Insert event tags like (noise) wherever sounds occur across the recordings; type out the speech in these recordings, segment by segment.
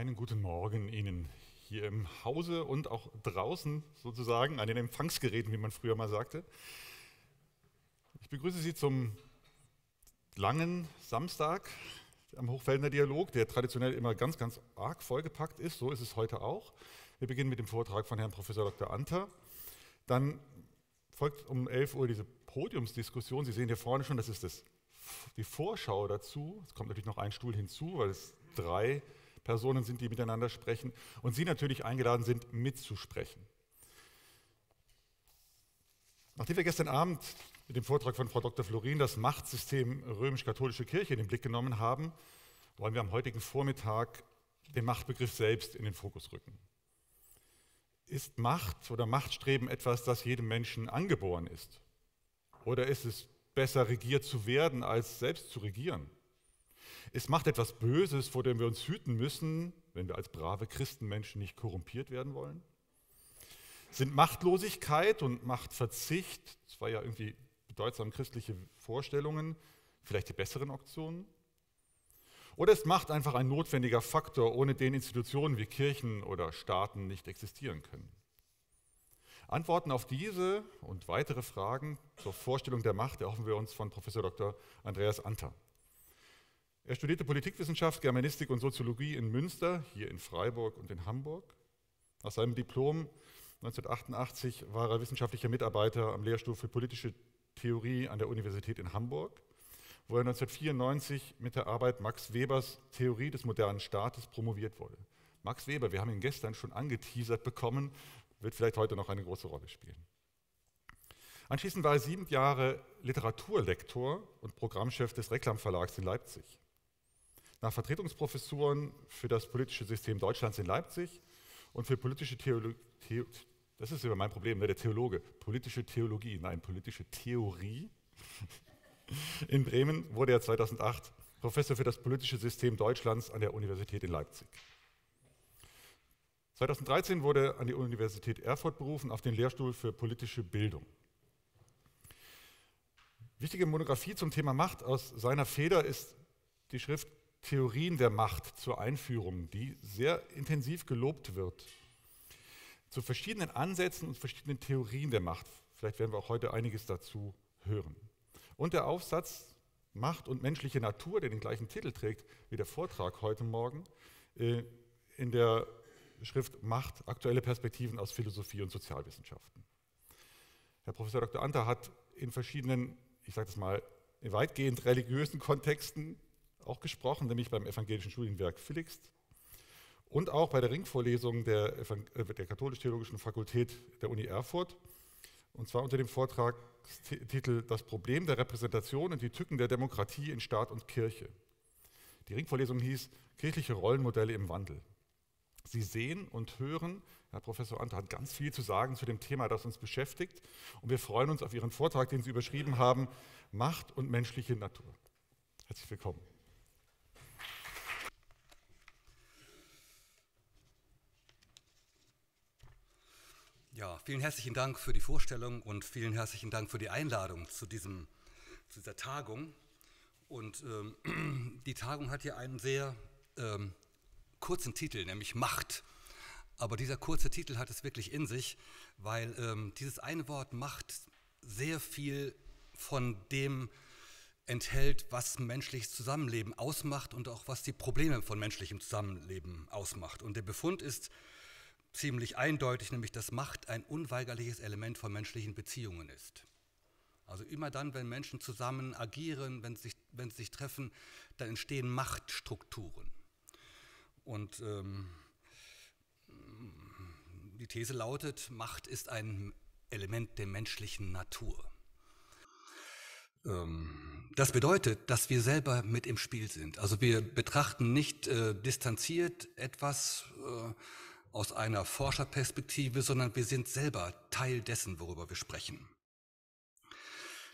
einen guten Morgen Ihnen hier im Hause und auch draußen sozusagen an den Empfangsgeräten, wie man früher mal sagte. Ich begrüße Sie zum langen Samstag am Hochfeldner Dialog, der traditionell immer ganz, ganz arg vollgepackt ist. So ist es heute auch. Wir beginnen mit dem Vortrag von Herrn Professor Dr. Anter. Dann folgt um 11 Uhr diese Podiumsdiskussion. Sie sehen hier vorne schon, das ist das, die Vorschau dazu. Es kommt natürlich noch ein Stuhl hinzu, weil es drei Personen sind, die miteinander sprechen und Sie natürlich eingeladen sind, mitzusprechen. Nachdem wir gestern Abend mit dem Vortrag von Frau Dr. Florin das Machtsystem römisch-katholische Kirche in den Blick genommen haben, wollen wir am heutigen Vormittag den Machtbegriff selbst in den Fokus rücken. Ist Macht oder Machtstreben etwas, das jedem Menschen angeboren ist? Oder ist es besser regiert zu werden, als selbst zu regieren? Es macht etwas Böses, vor dem wir uns hüten müssen, wenn wir als brave Christenmenschen nicht korrumpiert werden wollen. Sind Machtlosigkeit und Machtverzicht, zwei ja irgendwie bedeutsam christliche Vorstellungen, vielleicht die besseren Optionen? Oder ist Macht einfach ein notwendiger Faktor, ohne den Institutionen wie Kirchen oder Staaten nicht existieren können? Antworten auf diese und weitere Fragen zur Vorstellung der Macht erhoffen wir uns von Professor Dr. Andreas Anter. Er studierte Politikwissenschaft, Germanistik und Soziologie in Münster, hier in Freiburg und in Hamburg. Nach seinem Diplom 1988 war er wissenschaftlicher Mitarbeiter am Lehrstuhl für politische Theorie an der Universität in Hamburg, wo er 1994 mit der Arbeit Max Webers Theorie des modernen Staates promoviert wurde. Max Weber, wir haben ihn gestern schon angeteasert bekommen, wird vielleicht heute noch eine große Rolle spielen. Anschließend war er sieben Jahre Literaturlektor und Programmchef des Reklamverlags in Leipzig nach Vertretungsprofessuren für das politische System Deutschlands in Leipzig und für politische Theologie. das ist immer mein Problem, ne, der Theologe. Politische Theologie, nein, politische Theorie. (laughs) In Bremen wurde er 2008 Professor für das politische System Deutschlands an der Universität in Leipzig. 2013 wurde er an die Universität Erfurt berufen auf den Lehrstuhl für politische Bildung. Wichtige Monographie zum Thema Macht aus seiner Feder ist die Schrift Theorien der Macht zur Einführung, die sehr intensiv gelobt wird. Zu verschiedenen Ansätzen und verschiedenen Theorien der Macht. Vielleicht werden wir auch heute einiges dazu hören. Und der Aufsatz Macht und menschliche Natur, der den gleichen Titel trägt wie der Vortrag heute Morgen, äh, in der Schrift Macht, aktuelle Perspektiven aus Philosophie und Sozialwissenschaften. Herr Professor Dr. Anter hat in verschiedenen, ich sage das mal, weitgehend religiösen Kontexten auch gesprochen, nämlich beim Evangelischen Studienwerk Philixt und auch bei der Ringvorlesung der, äh, der Katholisch-Theologischen Fakultät der Uni Erfurt. Und zwar unter dem Vortragstitel Das Problem der Repräsentation und die Tücken der Demokratie in Staat und Kirche. Die Ringvorlesung hieß Kirchliche Rollenmodelle im Wandel. Sie sehen und hören, Herr Professor Ante hat ganz viel zu sagen zu dem Thema, das uns beschäftigt. Und wir freuen uns auf Ihren Vortrag, den Sie überschrieben haben, Macht und menschliche Natur. Herzlich willkommen. Ja, vielen herzlichen Dank für die Vorstellung und vielen herzlichen Dank für die Einladung zu, diesem, zu dieser Tagung. Und ähm, (clears throat) die Tagung hat ja einen sehr ähm, kurzen Titel, nämlich Macht. Aber dieser kurze Titel hat es wirklich in sich, weil ähm, dieses eine Wort Macht sehr viel von dem enthält, was menschliches Zusammenleben ausmacht und auch was die Probleme von menschlichem Zusammenleben ausmacht. Und der Befund ist, ziemlich eindeutig, nämlich dass Macht ein unweigerliches Element von menschlichen Beziehungen ist. Also immer dann, wenn Menschen zusammen agieren, wenn sie sich, wenn sie sich treffen, dann entstehen Machtstrukturen. Und ähm, die These lautet, Macht ist ein Element der menschlichen Natur. Ähm, das bedeutet, dass wir selber mit im Spiel sind. Also wir betrachten nicht äh, distanziert etwas, äh, aus einer Forscherperspektive, sondern wir sind selber Teil dessen, worüber wir sprechen.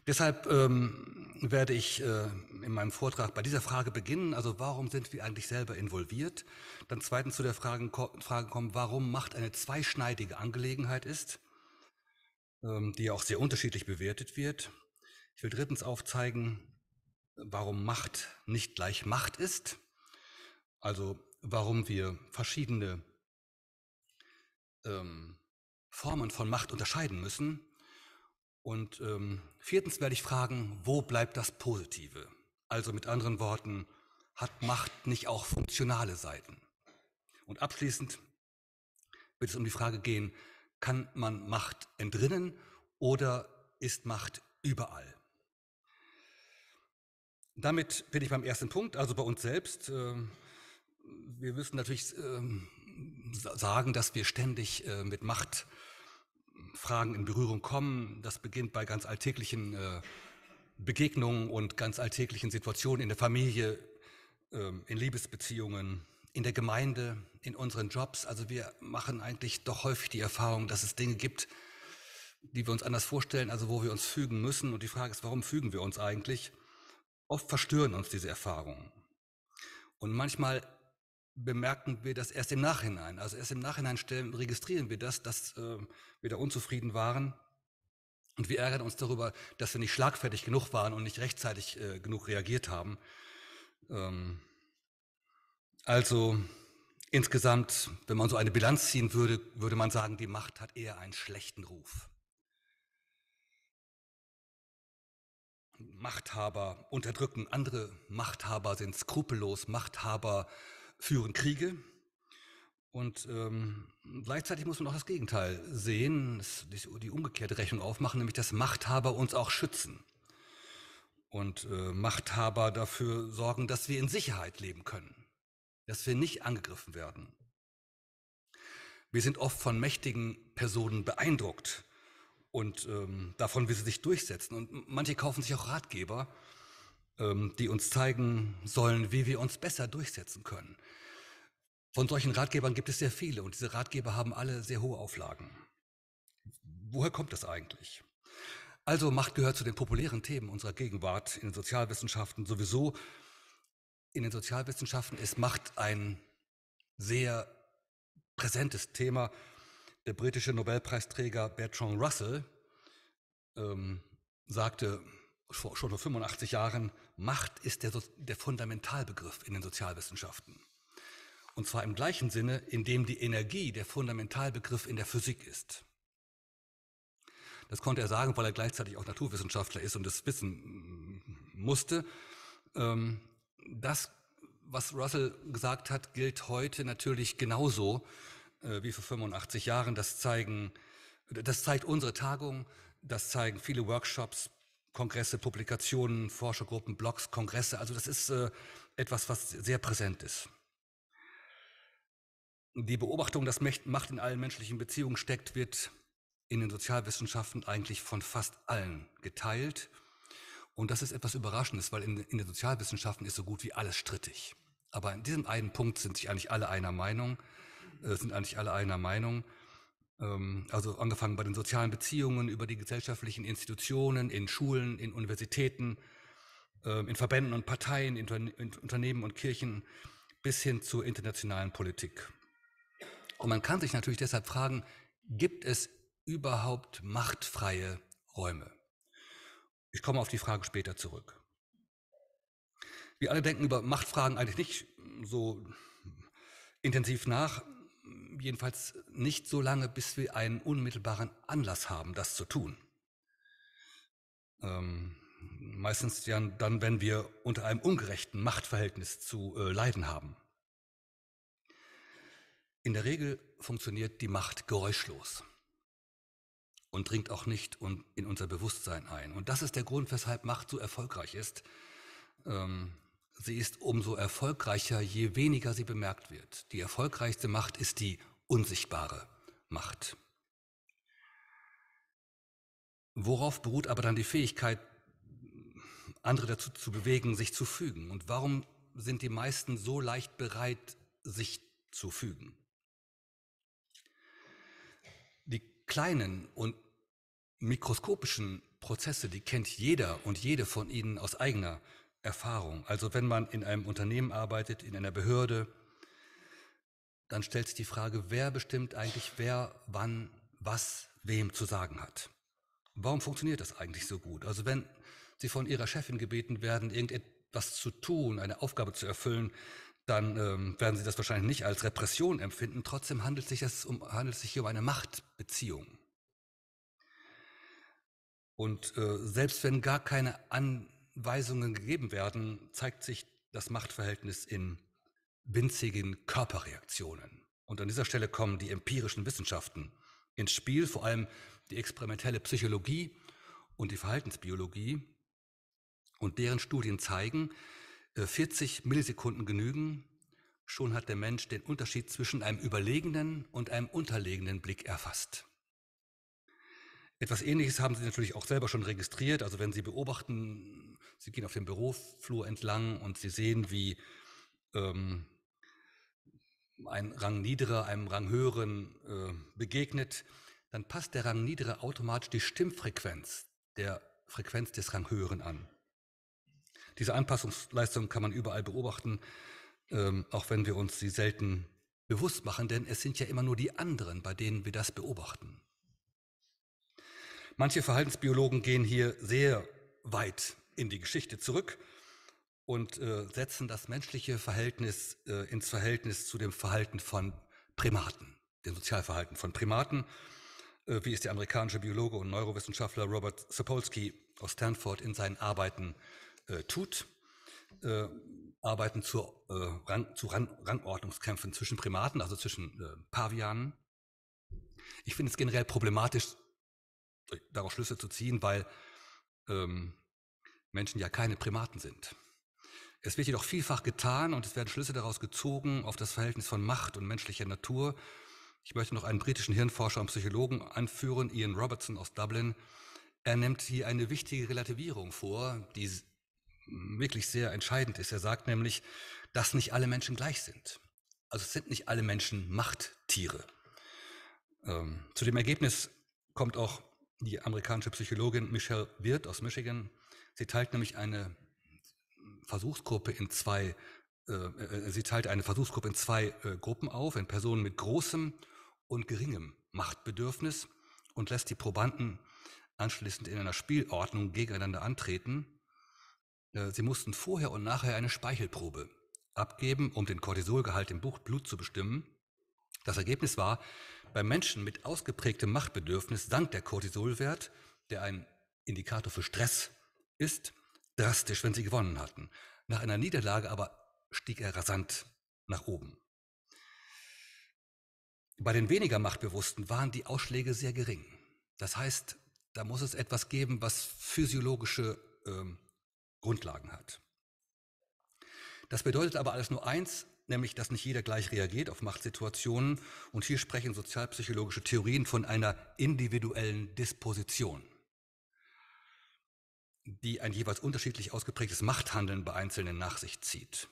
Deshalb ähm, werde ich äh, in meinem Vortrag bei dieser Frage beginnen, also warum sind wir eigentlich selber involviert? Dann zweitens zu der Frage, Frage kommen, warum Macht eine zweischneidige Angelegenheit ist, ähm, die auch sehr unterschiedlich bewertet wird. Ich will drittens aufzeigen, warum Macht nicht gleich Macht ist, also warum wir verschiedene ähm, Formen von Macht unterscheiden müssen. Und ähm, viertens werde ich fragen, wo bleibt das Positive? Also mit anderen Worten, hat Macht nicht auch funktionale Seiten? Und abschließend wird es um die Frage gehen, kann man Macht entrinnen oder ist Macht überall? Damit bin ich beim ersten Punkt, also bei uns selbst. Ähm, wir müssen natürlich, ähm, sagen, dass wir ständig äh, mit Machtfragen in Berührung kommen. Das beginnt bei ganz alltäglichen äh, Begegnungen und ganz alltäglichen Situationen in der Familie, äh, in Liebesbeziehungen, in der Gemeinde, in unseren Jobs. Also wir machen eigentlich doch häufig die Erfahrung, dass es Dinge gibt, die wir uns anders vorstellen, also wo wir uns fügen müssen. Und die Frage ist, warum fügen wir uns eigentlich? Oft verstören uns diese Erfahrungen. Und manchmal bemerken wir das erst im Nachhinein. Also erst im Nachhinein stellen, registrieren wir das, dass äh, wir da unzufrieden waren. Und wir ärgern uns darüber, dass wir nicht schlagfertig genug waren und nicht rechtzeitig äh, genug reagiert haben. Ähm, also insgesamt, wenn man so eine Bilanz ziehen würde, würde man sagen, die Macht hat eher einen schlechten Ruf. Machthaber unterdrücken andere Machthaber, sind skrupellos, Machthaber führen Kriege. Und ähm, gleichzeitig muss man auch das Gegenteil sehen, die, umgekehrte Rechnung aufmachen, nämlich dass Machthaber uns auch schützen. Und äh, Machthaber dafür sorgen, dass wir in Sicherheit leben können, dass wir nicht angegriffen werden. Wir sind oft von mächtigen Personen beeindruckt und ähm, davon, wie sie sich durchsetzen. Und manche kaufen sich auch Ratgeber ähm, die uns zeigen sollen, wie wir uns besser durchsetzen können. Von solchen Ratgebern gibt es sehr viele und diese Ratgeber haben alle sehr hohe Auflagen. Woher kommt das eigentlich? Also Macht gehört zu den populären Themen unserer Gegenwart in den Sozialwissenschaften sowieso. In den Sozialwissenschaften ist Macht ein sehr präsentes Thema. Der britische Nobelpreisträger Bertrand Russell ähm, sagte vor, schon vor 85 Jahren, Macht ist der, der Fundamentalbegriff in den Sozialwissenschaften. Und zwar im gleichen Sinne, in dem die Energie der Fundamentalbegriff in der Physik ist. Das konnte er sagen, weil er gleichzeitig auch Naturwissenschaftler ist und das wissen mm, musste. Ähm, das, was Russell gesagt hat, gilt heute natürlich genauso äh, wie vor 85 Jahren. Das zeigen, das zeigt unsere Tagung, das zeigen viele Workshops, Kongresse, Publikationen, Forschergruppen, Blogs, Kongresse. Also das ist äh, etwas, was sehr präsent ist. Die Beobachtung, dass Macht in allen menschlichen Beziehungen steckt, wird in den Sozialwissenschaften eigentlich von fast allen geteilt. Und das ist etwas Überraschendes, weil in, in den Sozialwissenschaften ist so gut wie alles strittig. Aber in diesem einen Punkt sind sich eigentlich alle einer Meinung, äh, sind eigentlich alle einer Meinung. Ähm, also angefangen bei den sozialen Beziehungen, über die gesellschaftlichen Institutionen, in Schulen, in Universitäten, ähm, in Verbänden und Parteien, in Unternehmen und Kirchen bis hin zur internationalen Politik. Und man kann sich natürlich deshalb fragen, gibt es überhaupt machtfreie Räume? Ich komme auf die Frage später zurück. Wir alle denken über Machtfragen eigentlich nicht so intensiv nach, jedenfalls nicht so lange, bis wir einen unmittelbaren Anlass haben, das zu tun. Ähm, meistens dann, wenn wir unter einem ungerechten Machtverhältnis zu äh, leiden haben. In der Regel funktioniert die Macht geräuschlos und dringt auch nicht in unser Bewusstsein ein. Und das ist der Grund, weshalb Macht so erfolgreich ist. Ähm, Sie ist umso erfolgreicher, je weniger sie bemerkt wird. Die erfolgreichste Macht ist die unsichtbare Macht. Worauf beruht aber dann die Fähigkeit, andere dazu zu bewegen, sich zu fügen? Und warum sind die meisten so leicht bereit, sich zu fügen? Die kleinen und mikroskopischen Prozesse, die kennt jeder und jede von Ihnen aus eigener Erfahrung. Also wenn man in einem Unternehmen arbeitet, in einer Behörde, dann stellt sich die Frage, wer bestimmt eigentlich, wer wann was wem zu sagen hat. Warum funktioniert das eigentlich so gut? Also wenn Sie von Ihrer Chefin gebeten werden, irgendetwas zu tun, eine Aufgabe zu erfüllen, dann ähm, werden Sie das wahrscheinlich nicht als Repression empfinden. Trotzdem handelt sich das um, handelt sich hier um eine Machtbeziehung. Und äh, selbst wenn gar keine an, Weisungen gegeben werden, zeigt sich das Machtverhältnis in winzigen Körperreaktionen. Und an dieser Stelle kommen die empirischen Wissenschaften ins Spiel, vor allem die experimentelle Psychologie und die Verhaltensbiologie. Und deren Studien zeigen, 40 äh, Millisekunden genügen, schon hat der Mensch den Unterschied zwischen einem überlegenen und einem unterlegenen Blick erfasst. Etwas Ähnliches haben Sie natürlich auch selber schon registriert. Also wenn Sie beobachten, Sie gehen auf dem Büroflur entlang und Sie sehen, wie ähm, ein Rang niederer einem Rang höheren äh, begegnet, dann passt der Rang niedere automatisch die Stimmfrequenz der Frequenz des Rang höheren an. Diese Anpassungsleistung kann man überall beobachten, ähm, auch wenn wir uns sie selten bewusst machen, denn es sind ja immer nur die anderen, bei denen wir das beobachten. Manche Verhaltensbiologen gehen hier sehr weit in die Geschichte zurück und äh, setzen das menschliche Verhältnis äh, ins Verhältnis zu dem Verhalten von Primaten, dem Sozialverhalten von Primaten, äh, wie es der amerikanische Biologe und Neurowissenschaftler Robert Sapolsky aus Stanford in seinen Arbeiten äh, tut. Äh, Arbeiten zur, äh, Rang, zu Rang, Rangordnungskämpfen zwischen Primaten, also zwischen äh, Pavianen. Ich finde es generell problematisch, daraus Schlüsse zu ziehen, weil ähm, Menschen ja keine Primaten sind. Es wird jedoch vielfach getan und es werden Schlüsse daraus gezogen auf das Verhältnis von Macht und menschlicher Natur. Ich möchte noch einen britischen Hirnforscher und Psychologen anführen, Ian Robertson aus Dublin. Er nimmt hier eine wichtige Relativierung vor, die wirklich sehr entscheidend ist. Er sagt nämlich, dass nicht alle Menschen gleich sind. Also es sind nicht alle Menschen Machttiere. Ähm, zu dem Ergebnis kommt auch die amerikanische Psychologin Michelle Wirth aus Michigan, Sie teilt nämlich eine Versuchsgruppe in zwei, äh, äh, sie teilt eine Versuchsgruppe in zwei äh, Gruppen auf, in Personen mit großem und geringem Machtbedürfnis und lässt die Probanden anschließend in einer Spielordnung gegeneinander antreten. Äh, sie mussten vorher und nachher eine Speichelprobe abgeben, um den Cortisolgehalt im Blut zu bestimmen. Das Ergebnis war, bei Menschen mit ausgeprägtem Machtbedürfnis sank der Cortisolwert, der ein Indikator für Stress ist drastisch, wenn sie gewonnen hatten. Nach einer Niederlage aber stieg er rasant nach oben. Bei den weniger Machtbewussten waren die Ausschläge sehr gering. Das heißt, da muss es etwas geben, was physiologische ähm, Grundlagen hat. Das bedeutet aber alles nur eins, nämlich dass nicht jeder gleich reagiert auf Machtsituationen. Und hier sprechen sozialpsychologische Theorien von einer individuellen Disposition die ein jeweils unterschiedlich ausgeprägtes Machthandeln bei Einzelnen nach sich zieht.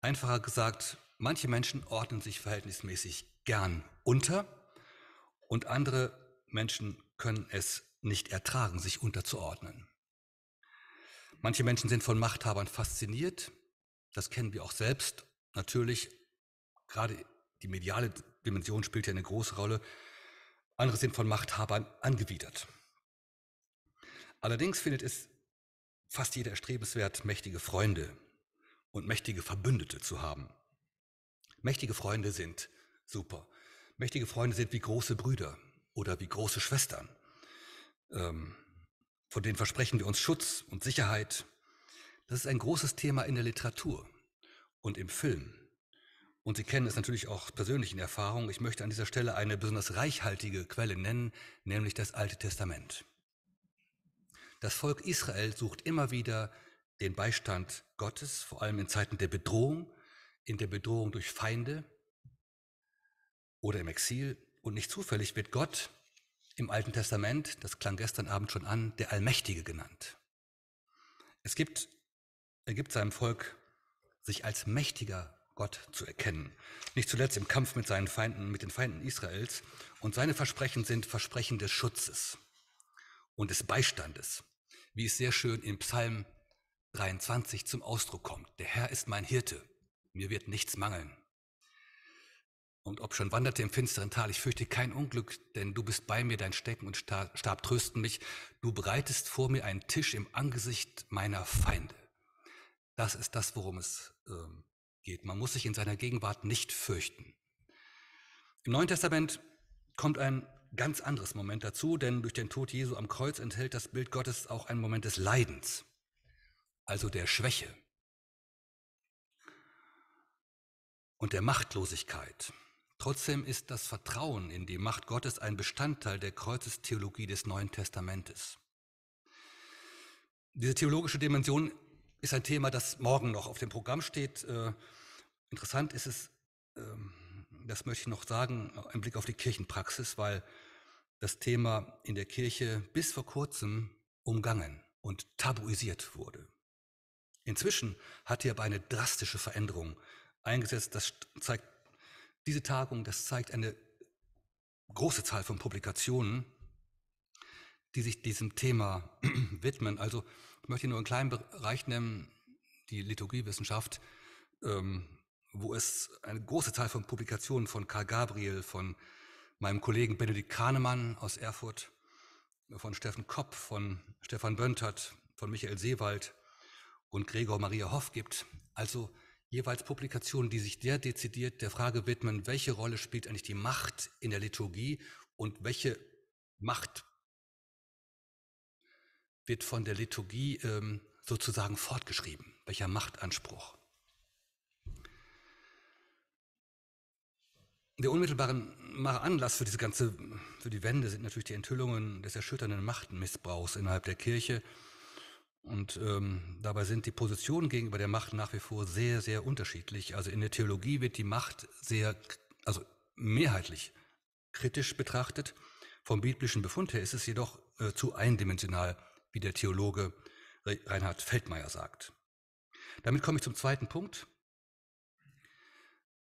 Einfacher gesagt, manche Menschen ordnen sich verhältnismäßig gern unter und andere Menschen können es nicht ertragen, sich unterzuordnen. Manche Menschen sind von Machthabern fasziniert, das kennen wir auch selbst. Natürlich, gerade die mediale Dimension spielt ja eine große Rolle. Andere sind von Machthabern angewidert. Allerdings findet es fast jeder erstrebenswert, mächtige Freunde und mächtige Verbündete zu haben. Mächtige Freunde sind super. Mächtige Freunde sind wie große Brüder oder wie große Schwestern. Ähm, von denen versprechen wir uns Schutz und Sicherheit. Das ist ein großes Thema in der Literatur und im Film. Und Sie kennen es natürlich auch persönlich in Erfahrung. Ich möchte an dieser Stelle eine besonders reichhaltige Quelle nennen, nämlich das Alte Testament. Das Volk Israel sucht immer wieder den Beistand Gottes, vor allem in Zeiten der Bedrohung, in der Bedrohung durch Feinde oder im Exil. Und nicht zufällig wird Gott im Alten Testament, das klang gestern Abend schon an, der Allmächtige genannt. Es gibt, er gibt seinem Volk, sich als mächtiger Gott zu erkennen. Nicht zuletzt im Kampf mit seinen Feinden, mit den Feinden Israels. Und seine Versprechen sind Versprechen des Schutzes und des Beistandes wie es sehr schön in Psalm 23 zum Ausdruck kommt. Der Herr ist mein Hirte, mir wird nichts mangeln. Und ob schon wanderte im finsteren Tal, ich fürchte kein Unglück, denn du bist bei mir, dein Stecken und Stab trösten mich. Du bereitest vor mir einen Tisch im Angesicht meiner Feinde. Das ist das, worum es äh, geht. Man muss sich in seiner Gegenwart nicht fürchten. Im Neuen Testament kommt ein ganz anderes Moment dazu, denn durch den Tod Jesu am Kreuz enthält das Bild Gottes auch einen Moment des Leidens, also der Schwäche und der Machtlosigkeit. Trotzdem ist das Vertrauen in die Macht Gottes ein Bestandteil der Kreuzestheologie des Neuen Testamentes. Diese theologische Dimension ist ein Thema, das morgen noch auf dem Programm steht. Äh, interessant ist es, ähm, das möchte ich noch sagen, im Blick auf die Kirchenpraxis, weil das Thema in der Kirche bis vor kurzem umgangen und tabuisiert wurde. Inzwischen hat hier aber eine drastische Veränderung eingesetzt. Das zeigt diese Tagung, das zeigt eine große Zahl von Publikationen, die sich diesem Thema (clears throat) widmen. Also ich möchte nur einen kleinen Bereich nennen, die Liturgiewissenschaft. Ähm, wo es eine große Zahl von Publikationen von Karl Gabriel, von meinem Kollegen Benedikt Kahnemann aus Erfurt, von Steffen Kopp, von Stefan Böntert, von Michael Seewald und Gregor Maria Hoff gibt. Also jeweils Publikationen, die sich der dezidiert der Frage widmen, welche Rolle spielt eigentlich die Macht in der Liturgie und welche Macht wird von der Liturgie ähm, sozusagen fortgeschrieben? Welcher Machtanspruch? Der unmittelbare Anlass für diese ganze, für die Wende sind natürlich die Enthüllungen des erschütternden Machtmissbrauchs innerhalb der Kirche. Und ähm, dabei sind die Positionen gegenüber der Macht nach wie vor sehr, sehr unterschiedlich. Also in der Theologie wird die Macht sehr, also mehrheitlich kritisch betrachtet. Vom biblischen Befund her ist es jedoch äh, zu eindimensional, wie der Theologe Reinhard Feldmeier sagt. Damit komme ich zum zweiten Punkt.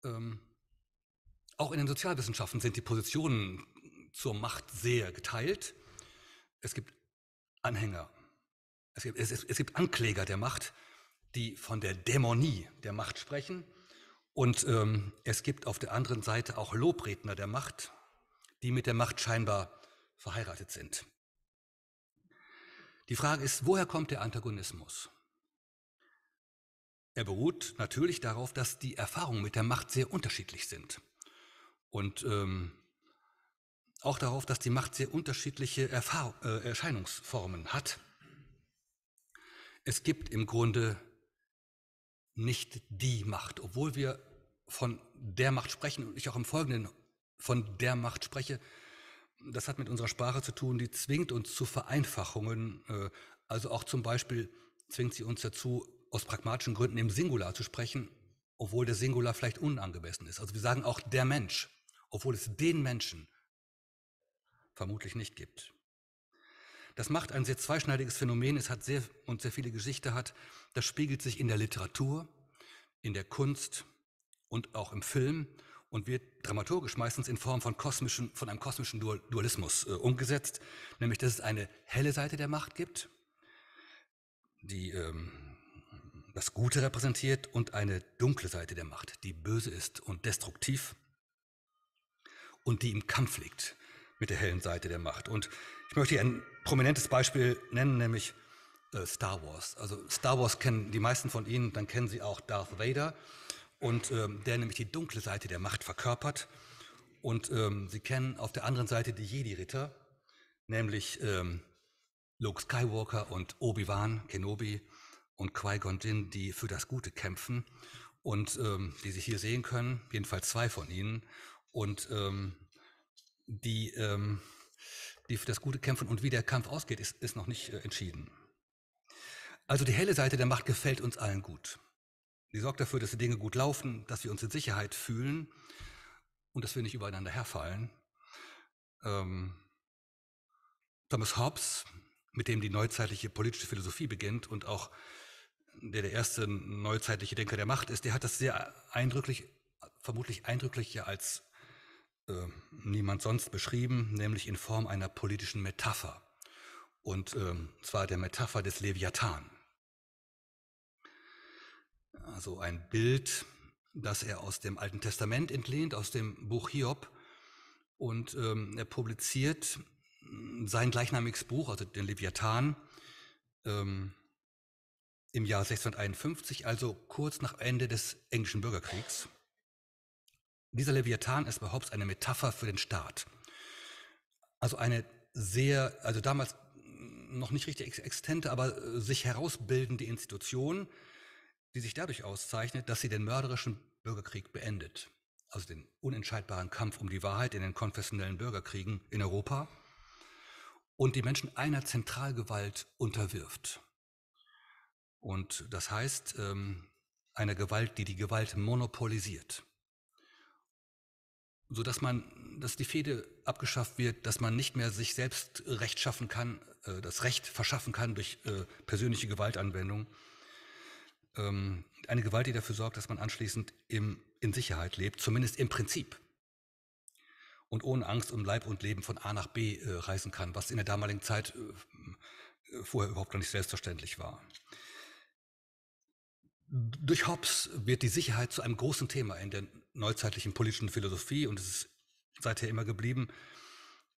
Ähm, auch in den Sozialwissenschaften sind die Positionen zur Macht sehr geteilt. Es gibt Anhänger, es gibt, es, es gibt Ankläger der Macht, die von der Dämonie der Macht sprechen. Und ähm, es gibt auf der anderen Seite auch Lobredner der Macht, die mit der Macht scheinbar verheiratet sind. Die Frage ist, woher kommt der Antagonismus? Er beruht natürlich darauf, dass die Erfahrungen mit der Macht sehr unterschiedlich sind. Und ähm, auch darauf, dass die Macht sehr unterschiedliche Erfahr äh, Erscheinungsformen hat. Es gibt im Grunde nicht die Macht, obwohl wir von der Macht sprechen und ich auch im Folgenden von der Macht spreche. Das hat mit unserer Sprache zu tun, die zwingt uns zu Vereinfachungen. Äh, also auch zum Beispiel zwingt sie uns dazu, aus pragmatischen Gründen im Singular zu sprechen, obwohl der Singular vielleicht unangemessen ist. Also wir sagen auch der Mensch obwohl es den Menschen vermutlich nicht gibt. Das macht ein sehr zweischneidiges Phänomen, es hat sehr und sehr viele Gesichter hat, das spiegelt sich in der Literatur, in der Kunst und auch im Film und wird dramaturgisch meistens in Form von kosmischen von einem kosmischen Dualismus äh, umgesetzt, nämlich dass es eine helle Seite der Macht gibt, die ähm, das Gute repräsentiert und eine dunkle Seite der Macht, die böse ist und destruktiv und die im Kampf liegt mit der hellen Seite der Macht. Und ich möchte hier ein prominentes Beispiel nennen, nämlich äh, Star Wars. Also Star Wars kennen die meisten von Ihnen, dann kennen Sie auch Darth Vader und ähm, der nämlich die dunkle Seite der Macht verkörpert. Und ähm, Sie kennen auf der anderen Seite die Jedi-Ritter, nämlich ähm, Luke Skywalker und Obi-Wan Kenobi und Qui-Gon Jinn, die für das Gute kämpfen und ähm, die Sie hier sehen können, jedenfalls zwei von ihnen und ähm, die, ähm, die für das Gute kämpfen und wie der Kampf ausgeht, ist, ist noch nicht äh, entschieden. Also die helle Seite der Macht gefällt uns allen gut. Die sorgt dafür, dass die Dinge gut laufen, dass wir uns in Sicherheit fühlen und dass wir nicht übereinander herfallen. Ähm, Thomas Hobbes, mit dem die neuzeitliche politische Philosophie beginnt und auch der der erste neuzeitliche Denker der Macht ist, der hat das sehr eindrücklich, vermutlich eindrücklicher als äh, niemand sonst beschrieben, nämlich in Form einer politischen Metapher. Und äh, zwar der Metapher des Leviathan. Also ein Bild, das er aus dem Alten Testament entlehnt, aus dem Buch Hiob. Und ähm, er publiziert mm, sein gleichnamiges Buch, also den Leviathan, ähm, im Jahr 1651, also kurz nach Ende des englischen Bürgerkriegs. Dieser Leviathan ist überhaupt eine Metapher für den Staat. Also eine sehr, also damals noch nicht richtig existente, aber äh, sich herausbildende Institution, die sich dadurch auszeichnet, dass sie den mörderischen Bürgerkrieg beendet. Also den unentscheidbaren Kampf um die Wahrheit in den konfessionellen Bürgerkriegen in Europa und die Menschen einer Zentralgewalt unterwirft. Und das heißt, ähm, einer Gewalt, die die Gewalt monopolisiert so dass man, dass die Fehde abgeschafft wird, dass man nicht mehr sich selbst Recht schaffen kann, äh, das Recht verschaffen kann durch äh, persönliche Gewaltanwendung. Ähm, eine Gewalt, die dafür sorgt, dass man anschließend im, in Sicherheit lebt, zumindest im Prinzip. Und ohne Angst um Leib und Leben von A nach B äh, reisen kann, was in der damaligen Zeit äh, äh, vorher überhaupt noch nicht selbstverständlich war. Durch Hobbes wird die Sicherheit zu einem großen Thema in der neuzeitlichen politischen Philosophie und es ist seither immer geblieben.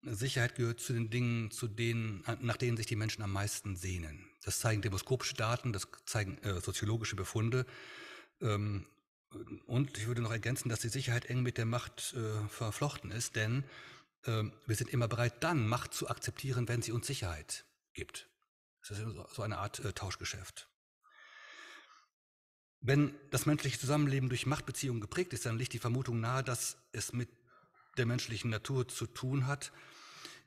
Sicherheit gehört zu den Dingen, zu denen, nach denen sich die Menschen am meisten sehnen. Das zeigen demoskopische Daten, das zeigen äh, soziologische Befunde. Ähm, und ich würde noch ergänzen, dass die Sicherheit eng mit der Macht äh, verflochten ist, denn äh, wir sind immer bereit, dann Macht zu akzeptieren, wenn sie uns Sicherheit gibt. Das ist so eine Art äh, Tauschgeschäft. Wenn das menschliche Zusammenleben durch Machtbeziehungen geprägt ist, dann liegt die Vermutung nahe, dass es mit der menschlichen Natur zu tun hat.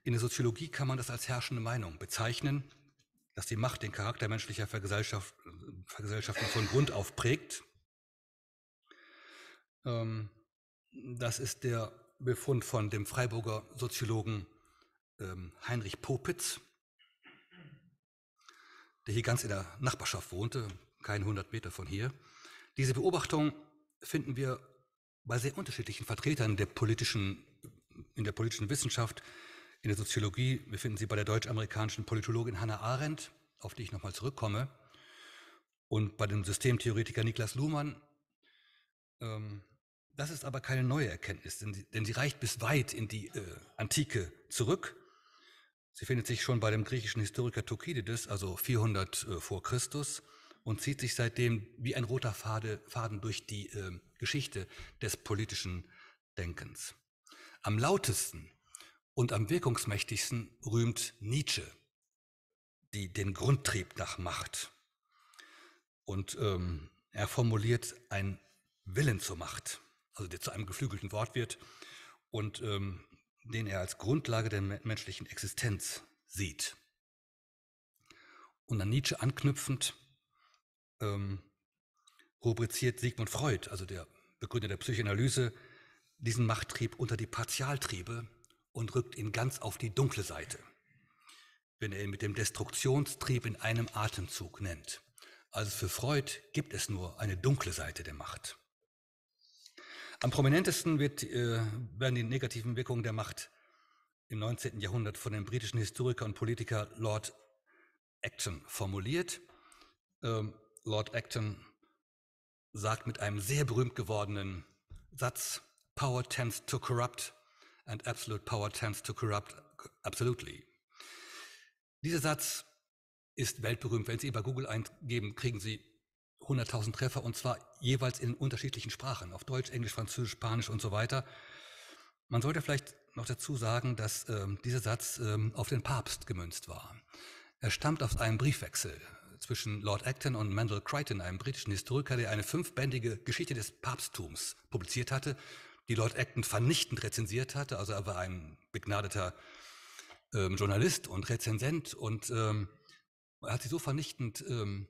In der Soziologie kann man das als herrschende Meinung bezeichnen, dass die Macht den Charakter menschlicher Vergesellschaft, Vergesellschaften von Grund auf prägt. Ähm, das ist der Befund von dem Freiburger Soziologen ähm, Heinrich Popitz, der hier ganz in der Nachbarschaft wohnte, keine 100 Meter von hier. Diese Beobachtung finden wir bei sehr unterschiedlichen Vertretern der politischen, in der politischen Wissenschaft, in der Soziologie. Wir finden sie bei der deutsch-amerikanischen Politologin Hannah Arendt, auf die ich nochmal zurückkomme, und bei dem Systemtheoretiker Niklas Luhmann. Ähm, das ist aber keine neue Erkenntnis, denn sie, reicht bis weit in die äh, Antike zurück. Sie findet sich schon bei dem griechischen Historiker Thukydides, also 400 äh, vor Christus und zieht sich seitdem wie ein roter Fade, Faden durch die äh, Geschichte des politischen Denkens. Am lautesten und am wirkungsmächtigsten rühmt Nietzsche die, den Grundtrieb nach Macht. Und ähm, er formuliert einen Willen zur Macht, also der zu einem geflügelten Wort wird und ähm, den er als Grundlage der menschlichen Existenz sieht. Und an Nietzsche anknüpfend ähm, rubriziert Sigmund Freud, also der Begründer der Psychoanalyse, diesen Machttrieb unter die Partialtriebe und rückt ihn ganz auf die dunkle Seite, wenn er ihn mit dem Destruktionstrieb in einem Atemzug nennt. Also für Freud gibt es nur eine dunkle Seite der Macht. Am prominentesten wird, äh, werden die negativen Wirkungen der Macht im 19. Jahrhundert von dem britischen Historiker und Politiker Lord Acton formuliert. Ähm, Lord Acton sagt mit einem sehr berühmt gewordenen Satz, Power tends to corrupt and absolute power tends to corrupt absolutely. Dieser Satz ist weltberühmt. Wenn Sie ihn bei Google eingeben, kriegen Sie 100.000 Treffer und zwar jeweils in unterschiedlichen Sprachen, auf Deutsch, Englisch, Französisch, Spanisch und so weiter. Man sollte vielleicht noch dazu sagen, dass ähm, dieser Satz ähm, auf den Papst gemünzt war. Er stammt aus einem Briefwechsel zwischen Lord Acton und Mendel Crichton, einem britischen Historiker, der eine fünfbändige Geschichte des Papsttums publiziert hatte, die Lord Acton vernichtend rezensiert hatte. Also er war ein begnadeter ähm, Journalist und Rezensent und ähm, er hat sie so vernichtend ähm,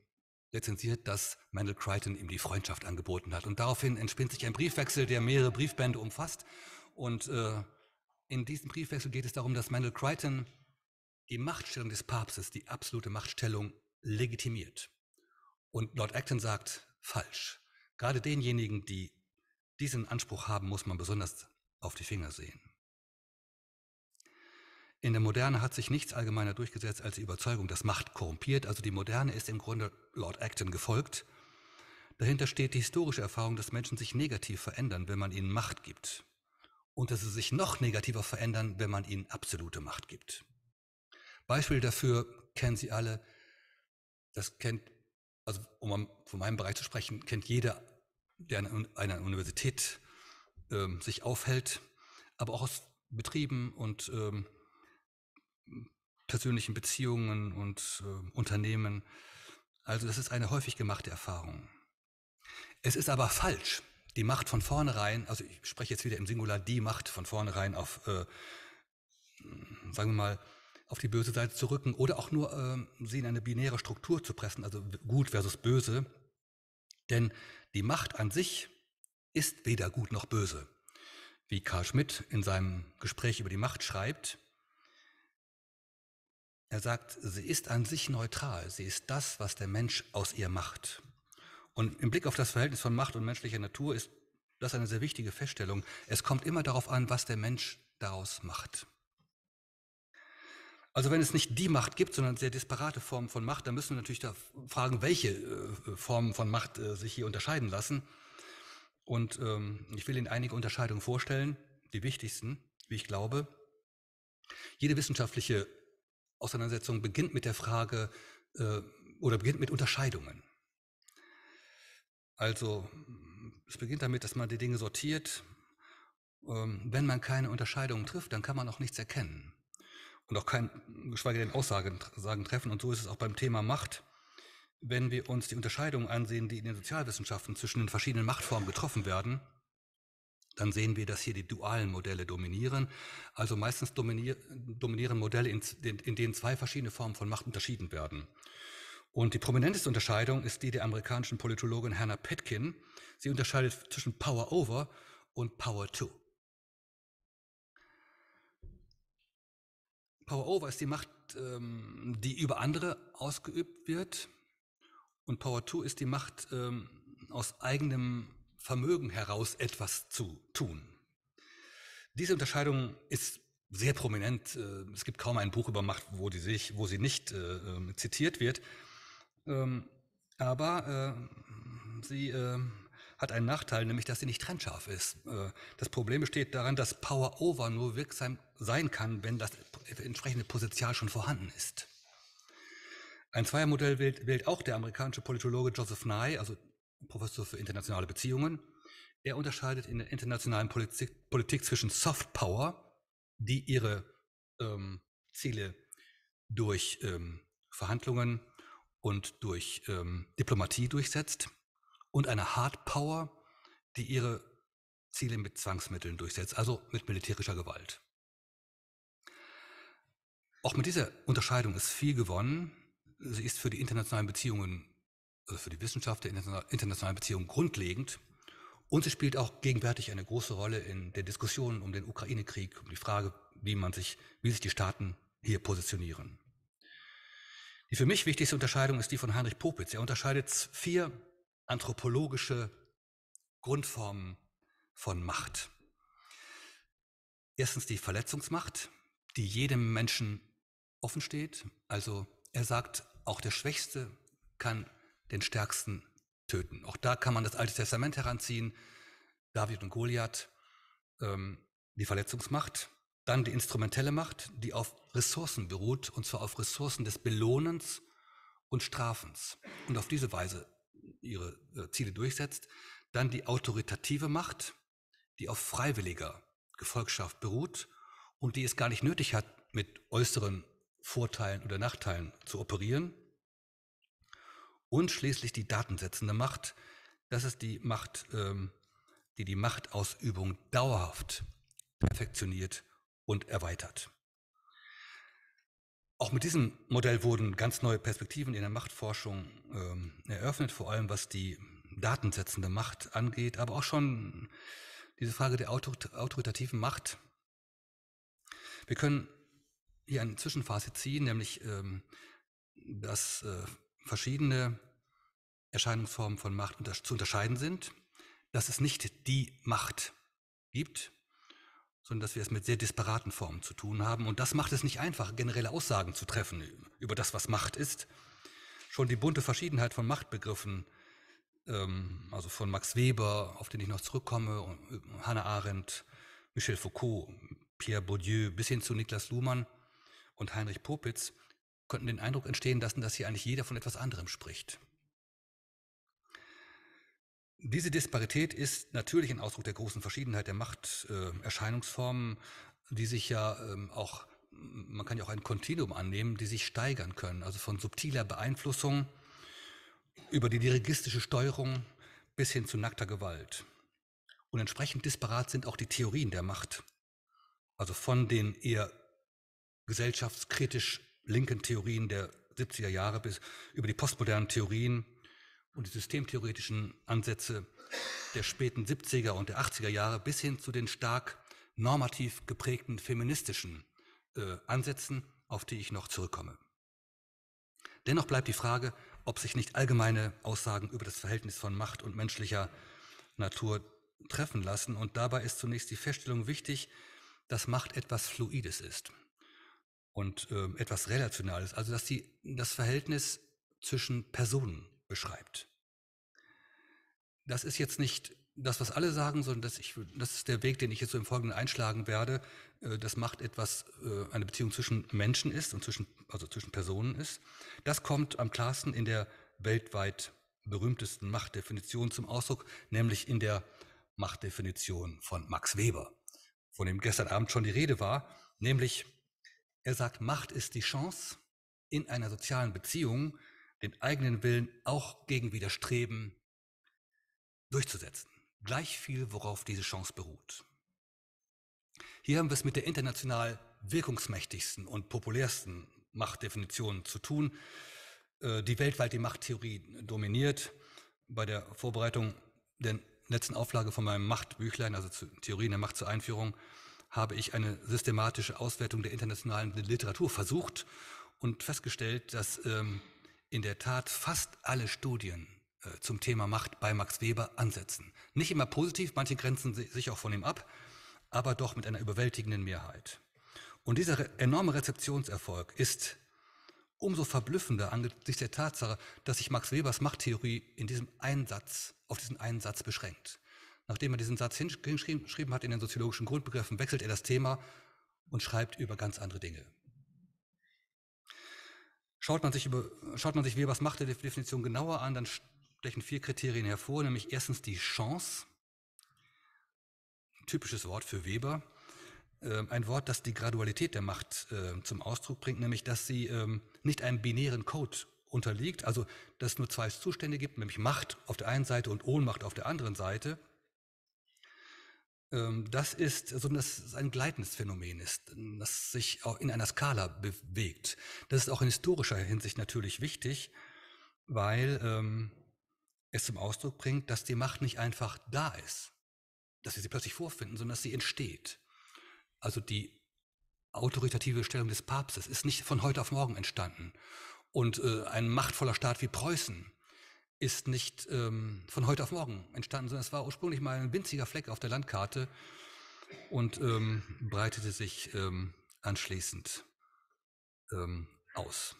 rezensiert, dass Mendel Crichton ihm die Freundschaft angeboten hat. Und daraufhin entspinnt sich ein Briefwechsel, der mehrere Briefbände umfasst. Und äh, in diesem Briefwechsel geht es darum, dass Mendel Crichton die Machtstellung des Papstes, die absolute Machtstellung legitimiert. Und Lord Acton sagt, falsch. Gerade denjenigen, die diesen Anspruch haben, muss man besonders auf die Finger sehen. In der Moderne hat sich nichts allgemeiner durchgesetzt als die Überzeugung, dass Macht korrumpiert. Also die Moderne ist im Grunde Lord Acton gefolgt. Dahinter steht die historische Erfahrung, dass Menschen sich negativ verändern, wenn man ihnen Macht gibt. Und dass sie sich noch negativer verändern, wenn man ihnen absolute Macht gibt. Beispiel dafür kennen Sie alle das kennt, also um von meinem Bereich zu sprechen, kennt jeder, der an einer Universität ähm, sich aufhält, aber auch aus Betrieben und ähm, persönlichen Beziehungen und äh, Unternehmen. Also das ist eine häufig gemachte Erfahrung. Es ist aber falsch, die Macht von vornherein, also ich spreche jetzt wieder im Singular, die Macht von vornherein auf, äh, sagen wir mal, auf die böse Seite zu rücken oder auch nur ähm, sie in eine binäre Struktur zu pressen, also gut versus böse. Denn die Macht an sich ist weder gut noch böse. Wie Karl Schmidt in seinem Gespräch über die Macht schreibt, er sagt, sie ist an sich neutral, sie ist das, was der Mensch aus ihr macht. Und im Blick auf das Verhältnis von Macht und menschlicher Natur ist das eine sehr wichtige Feststellung. Es kommt immer darauf an, was der Mensch daraus macht. Also wenn es nicht die Macht gibt, sondern sehr disparate Formen von Macht, dann müssen wir natürlich da fragen, welche äh, Formen von Macht äh, sich hier unterscheiden lassen. Und ähm, ich will Ihnen einige Unterscheidungen vorstellen, die wichtigsten, wie ich glaube. Jede wissenschaftliche Auseinandersetzung beginnt mit der Frage äh, oder beginnt mit Unterscheidungen. Also es beginnt damit, dass man die Dinge sortiert. Ähm, wenn man keine Unterscheidungen trifft, dann kann man auch nichts erkennen und auch kein, geschweige denn Aussagen Sagen treffen. Und so ist es auch beim Thema Macht. Wenn wir uns die Unterscheidungen ansehen, die in den Sozialwissenschaften zwischen den verschiedenen Machtformen getroffen werden, dann sehen wir, dass hier die dualen Modelle dominieren. Also meistens dominieren Modelle, in, in denen zwei verschiedene Formen von Macht unterschieden werden. Und die prominenteste Unterscheidung ist die der amerikanischen Politologin Hannah Pitkin. Sie unterscheidet zwischen Power over und Power to. Power Over ist die Macht, ähm, die über andere ausgeübt wird. Und Power To ist die Macht, ähm, aus eigenem Vermögen heraus etwas zu tun. Diese Unterscheidung ist sehr prominent. Äh, es gibt kaum ein Buch über Macht, wo, die sich, wo sie nicht äh, ähm, zitiert wird. Ähm, aber äh, sie äh, hat einen Nachteil, nämlich dass sie nicht trennscharf ist. Äh, das Problem besteht daran, dass Power Over nur wirksam sein kann, wenn das entsprechende Potenzial schon vorhanden ist. Ein Zweiermodell wählt, wählt auch der amerikanische Politologe Joseph Nye, also Professor für internationale Beziehungen. Er unterscheidet in der internationalen Politik, Politik zwischen Soft Power, die ihre ähm, Ziele durch ähm, Verhandlungen und durch ähm, Diplomatie durchsetzt, und einer Hard Power, die ihre Ziele mit Zwangsmitteln durchsetzt, also mit militärischer Gewalt. Auch mit dieser Unterscheidung ist viel gewonnen. Sie ist für die internationalen Beziehungen, also für die Wissenschaft der internationalen Beziehungen grundlegend. Und sie spielt auch gegenwärtig eine große Rolle in der Diskussion um den Ukraine-Krieg, um die Frage, wie man sich, wie sich die Staaten hier positionieren. Die für mich wichtigste Unterscheidung ist die von Heinrich Popitz. Er unterscheidet vier anthropologische Grundformen von Macht. Erstens die Verletzungsmacht, die jedem Menschen offen steht. Also er sagt, auch der Schwächste kann den Stärksten töten. Auch da kann man das Alte Testament heranziehen. David und Goliath, ähm, die Verletzungsmacht, dann die instrumentelle Macht, die auf Ressourcen beruht, und zwar auf Ressourcen des Belohnens und Strafens und auf diese Weise ihre äh, Ziele durchsetzt. Dann die autoritative Macht, die auf freiwilliger Gefolgschaft beruht und die es gar nicht nötig hat, mit äußeren Vorteilen oder Nachteilen zu operieren. Und schließlich die datensetzende Macht. Das ist die Macht, ähm, die die Machtausübung dauerhaft perfektioniert und erweitert. Auch mit diesem Modell wurden ganz neue Perspektiven in der Machtforschung ähm, eröffnet, vor allem was die datensetzende Macht angeht, aber auch schon diese Frage der autoritativen Macht. Wir können hier eine Zwischenphase ziehen, nämlich ähm, dass äh, verschiedene Erscheinungsformen von Macht unter zu unterscheiden sind, dass es nicht die Macht gibt, sondern dass wir es mit sehr disparaten Formen zu tun haben. Und das macht es nicht einfach, generelle Aussagen zu treffen über das, was Macht ist. Schon die bunte Verschiedenheit von Machtbegriffen, ähm, also von Max Weber, auf den ich noch zurückkomme, und äh, Hannah Arendt, Michel Foucault, Pierre Bourdieu bis hin zu Niklas Luhmann, und Heinrich Popitz könnten den Eindruck entstehen lassen, dass hier eigentlich jeder von etwas anderem spricht. Diese Disparität ist natürlich ein Ausdruck der großen Verschiedenheit der Machterscheinungsformen, äh, die sich ja ähm, auch, man kann ja auch ein Kontinuum annehmen, die sich steigern können, also von subtiler Beeinflussung über die dirigistische Steuerung bis hin zu nackter Gewalt. Und entsprechend disparat sind auch die Theorien der Macht. Also von den eher gesellschaftskritisch linken Theorien der 70er Jahre bis über die postmodernen Theorien und die systemtheoretischen Ansätze der späten 70er und der 80er Jahre bis hin zu den stark normativ geprägten feministischen äh, Ansätzen, auf die ich noch zurückkomme. Dennoch bleibt die Frage, ob sich nicht allgemeine Aussagen über das Verhältnis von Macht und menschlicher Natur treffen lassen. Und dabei ist zunächst die Feststellung wichtig, dass Macht etwas Fluides ist und äh, etwas Relationales, also dass sie das Verhältnis zwischen Personen beschreibt. Das ist jetzt nicht das, was alle sagen, sondern das, ich, das ist der Weg, den ich jetzt so im Folgenden einschlagen werde. Äh, das macht etwas, äh, eine Beziehung zwischen Menschen ist und zwischen, also zwischen Personen ist. Das kommt am klarsten in der weltweit berühmtesten Machtdefinition zum Ausdruck, nämlich in der Machtdefinition von Max Weber, von dem gestern Abend schon die Rede war, nämlich er sagt, Macht ist die Chance, in einer sozialen Beziehung den eigenen Willen auch gegen Widerstreben durchzusetzen. Gleich viel, worauf diese Chance beruht. Hier haben wir es mit der international wirkungsmächtigsten und populärsten Machtdefinition zu tun, äh, die weltweit die Machttheorie dominiert. Bei der Vorbereitung der letzten Auflage von meinem Machtbüchlein, also Theorien der Macht zur Einführung, habe ich eine systematische Auswertung der internationalen Literatur versucht und festgestellt, dass ähm, in der Tat fast alle Studien äh, zum Thema Macht bei Max Weber ansetzen. Nicht immer positiv, manche grenzen sich auch von ihm ab, aber doch mit einer überwältigenden Mehrheit. Und dieser re enorme Rezeptionserfolg ist umso verblüffender angesichts der Tatsache, dass sich Max Webers Machttheorie in diesem einen Satz, auf diesen einen Satz beschränkt. Nachdem er diesen Satz hingeschrieben hat in den soziologischen Grundbegriffen, wechselt er das Thema und schreibt über ganz andere Dinge. Schaut man sich, über, schaut man sich Webers Machtdefinition genauer an, dann stechen vier Kriterien hervor, nämlich erstens die Chance, typisches Wort für Weber, ähm, ein Wort, das die Gradualität der Macht ähm, zum Ausdruck bringt, nämlich dass sie ähm, nicht einem binären Code unterliegt, also dass es nur zwei Zustände gibt, nämlich Macht auf der einen Seite und Ohnmacht auf der anderen Seite. Ähm, das ist, so, also dass es ein gleitendes Phänomen ist, das sich auch in einer Skala bewegt. Das ist auch in historischer Hinsicht natürlich wichtig, weil ähm, es zum Ausdruck bringt, dass die Macht nicht einfach da ist, dass sie sie plötzlich vorfinden, sondern dass sie entsteht. Also die autoritative Stellung des Papstes ist nicht von heute auf morgen entstanden. Und äh, ein machtvoller Staat wie Preußen ist nicht ähm, von heute auf morgen entstanden, sondern es war ursprünglich mal ein winziger Fleck auf der Landkarte und ähm, breitete sich ähm, anschließend ähm, aus.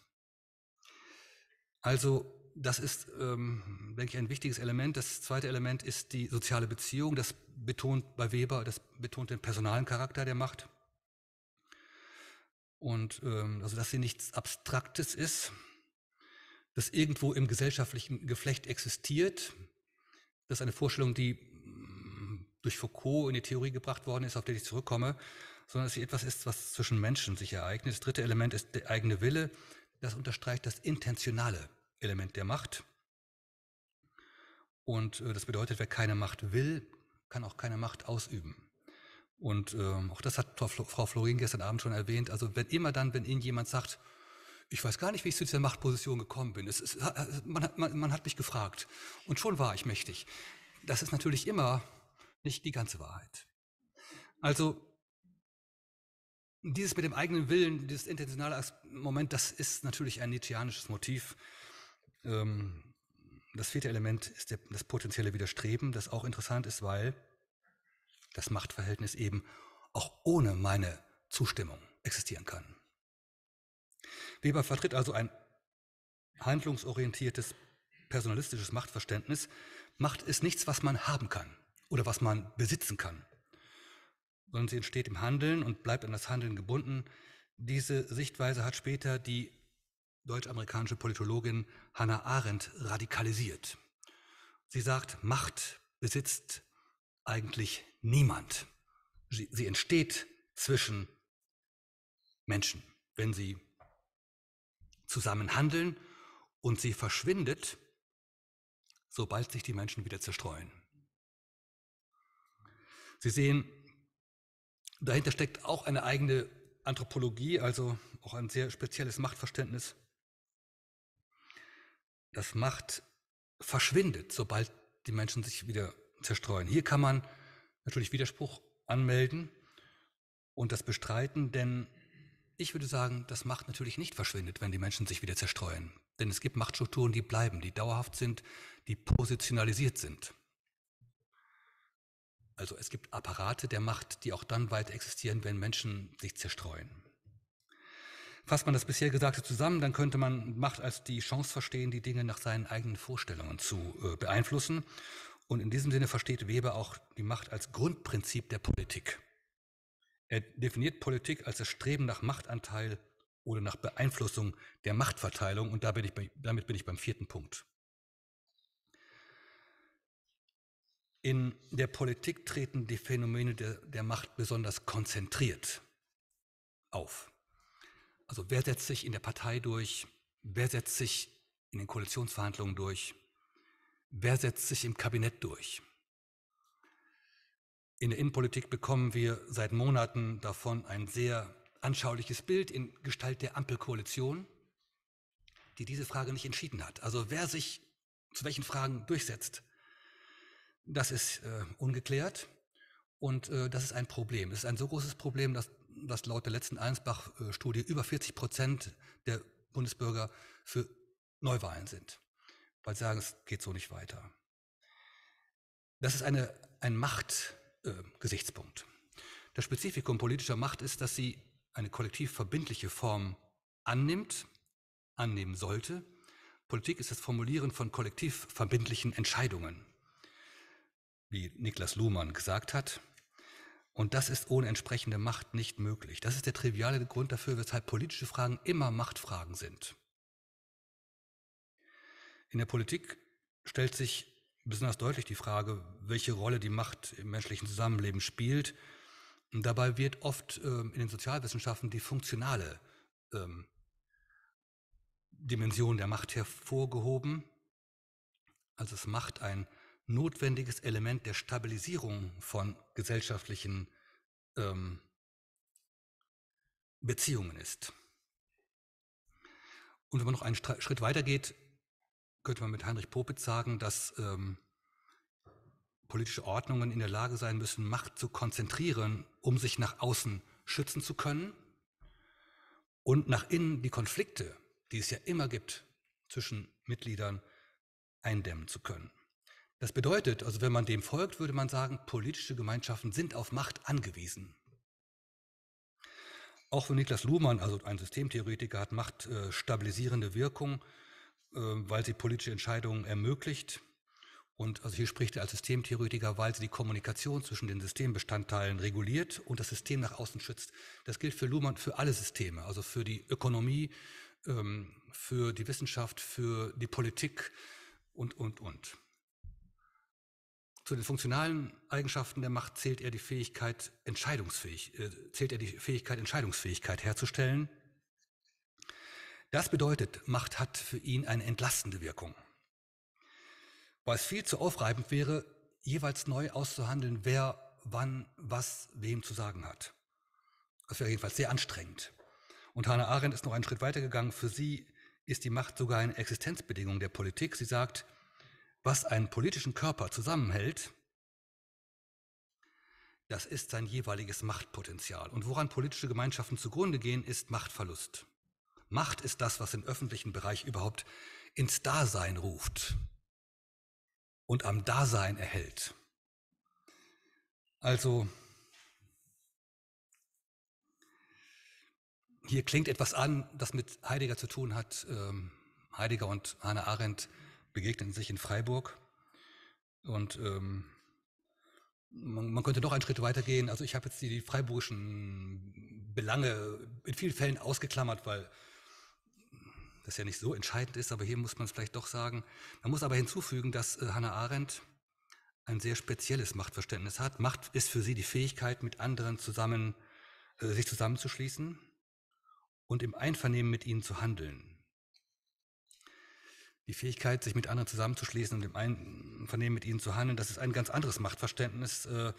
Also das ist, ähm, denke ich, ein wichtiges Element. Das zweite Element ist die soziale Beziehung. Das betont bei Weber, das betont den personalen Charakter der Macht. Und ähm, also, dass sie nichts Abstraktes ist, das irgendwo im gesellschaftlichen Geflecht existiert. Das ist eine Vorstellung, die mm, durch Foucault in die Theorie gebracht worden ist, auf die ich zurückkomme, sondern dass sie etwas ist, was zwischen Menschen sich ereignet. Das dritte Element ist der eigene Wille. Das unterstreicht das intentionale Element der Macht. Und äh, das bedeutet, wer keine Macht will, kann auch keine Macht ausüben. Und äh, auch das hat Frau Florin gestern Abend schon erwähnt. Also wenn immer dann, wenn Ihnen jemand sagt, ich weiß gar nicht, wie ich zu dieser Machtposition gekommen bin. Ist, äh, äh, man, man, man hat mich gefragt. Und schon war ich mächtig. Das ist natürlich immer nicht die ganze Wahrheit. Also dieses mit dem eigenen Willen, dieses intentionale Moment, das ist natürlich ein nietzscheanisches Motiv. Ähm, das vierte Element ist das potenzielle Widerstreben, das auch interessant ist, weil das Machtverhältnis eben auch ohne meine Zustimmung existieren kann. Weber vertritt also ein handlungsorientiertes, personalistisches Machtverständnis. Macht ist nichts, was man haben kann oder was man besitzen kann, sondern sie entsteht im Handeln und bleibt an das Handeln gebunden. Diese Sichtweise hat später die deutsch-amerikanische Politologin Hannah Arendt radikalisiert. Sie sagt, Macht besitzt eigentlich niemand. Sie, sie entsteht zwischen Menschen, wenn sie zusammen handeln und sie verschwindet, sobald sich die Menschen wieder zerstreuen. Sie sehen, dahinter steckt auch eine eigene Anthropologie, also auch ein sehr spezielles Machtverständnis. Das Macht verschwindet, sobald die Menschen sich wieder zerstreuen. Hier kann man natürlich Widerspruch anmelden und das bestreiten, denn ich würde sagen, dass Macht natürlich nicht verschwindet, wenn die Menschen sich wieder zerstreuen. Denn es gibt Machtstrukturen, die bleiben, die dauerhaft sind, die positionalisiert sind. Also es gibt Apparate der Macht, die auch dann weiter existieren, wenn Menschen sich zerstreuen. Fasst man das bisher Gesagte zusammen, dann könnte man Macht als die Chance verstehen, die Dinge nach seinen eigenen Vorstellungen zu äh, beeinflussen. Und in diesem Sinne versteht Weber auch die Macht als Grundprinzip der Politik. Er definiert Politik als das Streben nach Machtanteil oder nach Beeinflussung der Machtverteilung und da bin ich bei, damit bin ich beim vierten Punkt. In der Politik treten die Phänomene der, der Macht besonders konzentriert auf. Also wer setzt sich in der Partei durch? Wer setzt sich in den Koalitionsverhandlungen durch? Wer setzt sich im Kabinett durch? In der Innenpolitik bekommen wir seit Monaten davon ein sehr anschauliches Bild in Gestalt der Ampelkoalition, die diese Frage nicht entschieden hat. Also wer sich zu welchen Fragen durchsetzt, das ist äh, ungeklärt und äh, das ist ein Problem. Es ist ein so großes Problem, dass, dass laut der letzten einsbach studie über 40 Prozent der Bundesbürger für Neuwahlen sind, weil sie sagen, es geht so nicht weiter. Das ist eine, ein Machtproblem. Äh, Gesichtspunkt. Das Spezifikum politischer Macht ist, dass sie eine kollektiv verbindliche Form annimmt, annehmen sollte. Politik ist das Formulieren von kollektiv verbindlichen Entscheidungen, wie Niklas Luhmann gesagt hat. Und das ist ohne entsprechende Macht nicht möglich. Das ist der triviale Grund dafür, weshalb politische Fragen immer Machtfragen sind. In der Politik stellt sich besonders deutlich die Frage, welche Rolle die Macht im menschlichen Zusammenleben spielt. Und dabei wird oft ähm, in den Sozialwissenschaften die funktionale ähm, Dimension der Macht hervorgehoben. Also es macht ein notwendiges Element der Stabilisierung von gesellschaftlichen ähm, Beziehungen ist. Und wenn man noch einen Schritt weiter geht, könnte man mit Heinrich Popitz sagen, dass ähm, politische Ordnungen in der Lage sein müssen, Macht zu konzentrieren, um sich nach außen schützen zu können und nach innen die Konflikte, die es ja immer gibt, zwischen Mitgliedern eindämmen zu können. Das bedeutet, also wenn man dem folgt, würde man sagen, politische Gemeinschaften sind auf Macht angewiesen. Auch wenn Niklas Luhmann, also ein Systemtheoretiker, hat Macht äh, stabilisierende Wirkung ähm, weil sie politische Entscheidungen ermöglicht. Und also hier spricht er als Systemtheoretiker, weil sie die Kommunikation zwischen den Systembestandteilen reguliert und das System nach außen schützt. Das gilt für Luhmann für alle Systeme, also für die Ökonomie, ähm, für die Wissenschaft, für die Politik und, und, und. Zu den funktionalen Eigenschaften der Macht zählt er die Fähigkeit, Entscheidungsfähig, äh, zählt er die Fähigkeit, Entscheidungsfähigkeit herzustellen das bedeutet, Macht hat für ihn eine entlastende Wirkung. Weil es viel zu aufreibend wäre, jeweils neu auszuhandeln, wer wann was wem zu sagen hat. Das wäre jedenfalls sehr anstrengend. Und Hannah Arendt ist noch einen Schritt weiter gegangen. Für sie ist die Macht sogar eine Existenzbedingung der Politik. Sie sagt, was einen politischen Körper zusammenhält, das ist sein jeweiliges Machtpotenzial. Und woran politische Gemeinschaften zugrunde gehen, ist Machtverlust. Macht ist das, was im öffentlichen Bereich überhaupt ins Dasein ruft und am Dasein erhält. Also, hier klingt etwas an, das mit Heidegger zu tun hat. Ähm, Heidegger und Hannah Arendt begegnen sich in Freiburg und ähm, man, man, könnte noch einen Schritt weiter gehen. Also ich habe jetzt die, die freiburgischen Belange in vielen Fällen ausgeklammert, weil das ja nicht so entscheidend ist, aber hier muss man es vielleicht doch sagen. Man muss aber hinzufügen, dass äh, Hannah Arendt ein sehr spezielles Machtverständnis hat. Macht ist für sie die Fähigkeit, mit anderen zusammen, äh, sich zusammenzuschließen und im Einvernehmen mit ihnen zu handeln. Die Fähigkeit, sich mit anderen zusammenzuschließen und im Einvernehmen mit ihnen zu handeln, das ist ein ganz anderes Machtverständnis. Äh,